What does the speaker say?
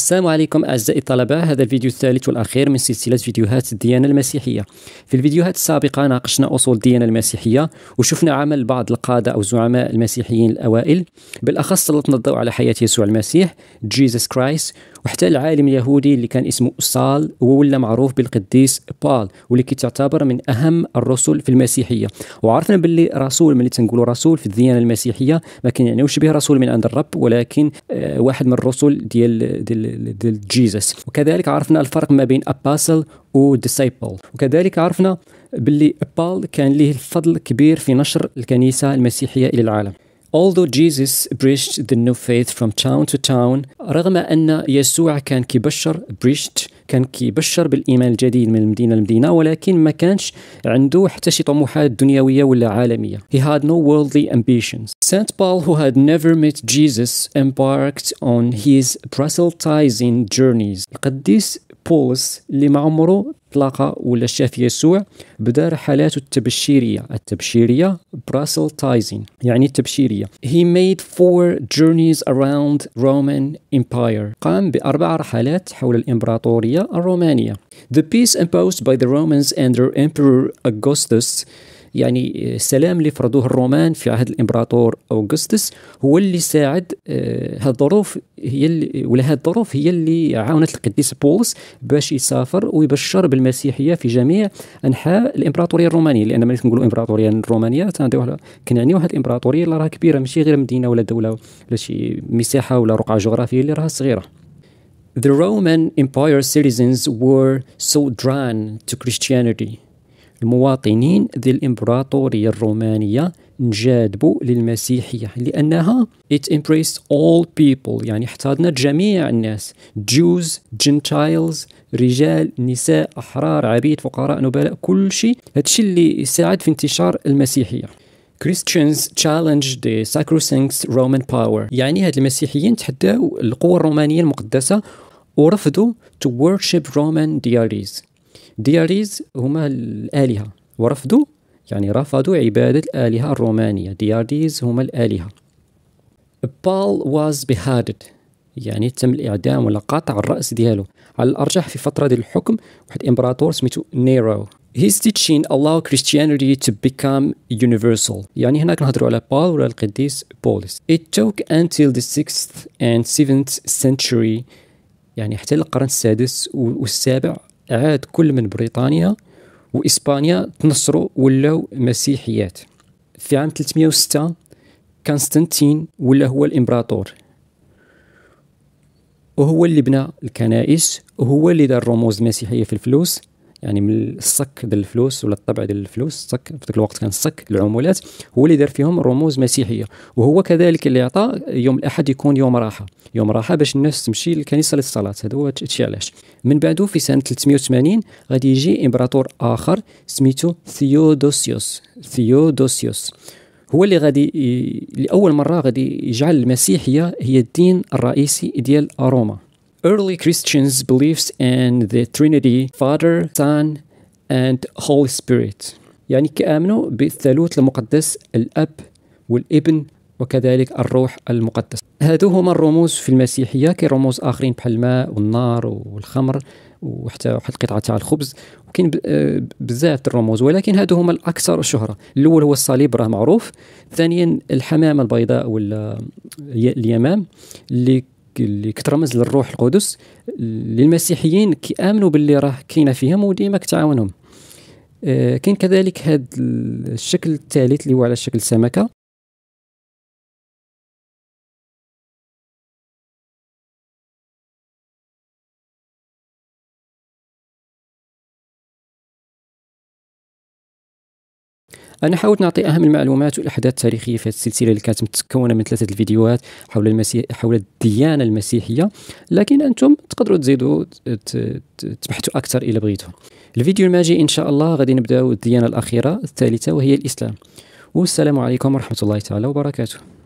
السلام عليكم أعزائي الطلبة هذا الفيديو الثالث والأخير من سلسلة فيديوهات الديانة المسيحية في الفيديوهات السابقة ناقشنا أصول الديانة المسيحية وشفنا عمل بعض القادة أو زعماء المسيحيين الأوائل بالأخص سلطنا الضوء على حياة يسوع المسيح جيسس كرايس وحتى العالم اليهودي اللي كان اسمه صال وولى ولا معروف بالقديس بال واللي كيتعتبر من اهم الرسل في المسيحيه وعرفنا باللي رسول ملي تنقولوا رسول في الديانه المسيحيه ما كنعنيوش به رسول من عند الرب ولكن آه واحد من الرسل ديال ديال, ديال جيزس وكذلك عرفنا الفرق ما بين اباسل وديسيبل وكذلك عرفنا باللي بال كان ليه فضل كبير في نشر الكنيسه المسيحيه الى العالم Although Jesus preached the new faith from town to town رغم أن يسوع كان كيبشر preached كان كيبشر بالإيمان الجديد من المدينة لمدينة ولكن ما كانش عنده حتى شي طموحات دنيوية ولا عالمية He had no worldly ambitions Saint Paul who had never met Jesus embarked on his proselytizing journeys القديس بولس اللي ما عمره تلاقى ولا شاف يسوع بدا رحلاته التبشيرية التبشيرية براسل تايزين يعني التبشيرية هي ميد فور جورنيز اراوند رومان امباير قام بأربع رحلات حول الإمبراطورية الرومانية ذا بيس imposed باي ذا رومانز اند their Emperor Augustus يعني آه، السلام اللي فرضوه الرومان في عهد الامبراطور اوغسطس هو اللي ساعد هذه آه، الظروف هي اللي ولا هذه الظروف هي اللي عاونت القديس بولس باش يسافر ويبشر بالمسيحيه في جميع انحاء الامبراطوريه الرومانيه لان ملي كنقولوا الامبراطوريه الرومانيه كنعني واحد الامبراطوريه اللي راها كبيره ماشي غير مدينه ولا دوله ولا شي مساحه ولا رقعه جغرافيه اللي راها صغيره The Roman Empire citizens were so drawn to Christianity المواطنين ذي الإمبراطورية الرومانية نجادبوا للمسيحية لأنها it embraced all people يعني احتضنت جميع الناس Jews, Gentiles, رجال نساء أحرار عبيد فقراء نبلاء كل شيء هادشي اللي ساعد في انتشار المسيحية Christians challenged the sacrosanct Roman power يعني هاد المسيحيين تحدوا القوة الرومانية المقدسة ورفضوا to worship Roman deities دياريز هما الآلهة ورفضوا يعني رفضوا عبادة الآلهة الرومانية دياريز هما الآلهة بال واز beheaded يعني تم الإعدام ولا قطع الرأس ديالو على الأرجح في فترة ديال الحكم واحد إمبراطور سميتو نيرو His teaching allowed Christianity to become universal. يعني هنا كنهضروا على بول ولا القديس بولس. It took until the 6th and 7th century يعني حتى القرن السادس والسابع عاد كل من بريطانيا واسبانيا تنصروا ولاو مسيحيات في عام 306 كونستانتين ولا هو الامبراطور وهو اللي بنى الكنائس وهو اللي دار رموز المسيحيه في الفلوس يعني من الصك ديال الفلوس ولا الطبع ديال الفلوس الصك في ذاك الوقت كان الصك العمولات هو اللي دار فيهم رموز مسيحيه وهو كذلك اللي عطى يوم الاحد يكون يوم راحه يوم راحه باش الناس تمشي للكنيسه للصلاه هذا هو هادشي علاش من بعده في سنه 380 غادي يجي امبراطور اخر سميتو ثيودوسيوس ثيودوسيوس هو اللي غادي لاول مره غادي يجعل المسيحيه هي الدين الرئيسي ديال روما Early Christians believed in the Trinity, Father, Son, and Holy Spirit. يعني كآمنوا بالثالوث المقدس الأب والابن وكذلك الروح المقدس هادو هما الرموز في المسيحية كاين رموز آخرين بحال الماء والنار والخمر وحتى واحد القطعة تاع الخبز وكاين آه، بزاف الرموز ولكن هادو هما الأكثر شهرة الأول هو الصليب راه معروف ثانيا الحمامة البيضاء ولا اليمام اللي اللي كترمز للروح القدس اللي المسيحيين كيامنوا باللي راه كاينه فيهم وديما كتعاونهم آه كاين كذلك هذا الشكل الثالث اللي هو على شكل سمكه انا حاولت نعطي اهم المعلومات والاحداث التاريخيه في هذه السلسله اللي كانت متكونه من ثلاثه الفيديوهات حول المسيح حول الديانه المسيحيه لكن انتم تقدروا تزيدوا تبحثوا اكثر الا بغيتوا الفيديو الماجي ان شاء الله غادي نبداو الديانه الاخيره الثالثه وهي الاسلام والسلام عليكم ورحمه الله تعالى وبركاته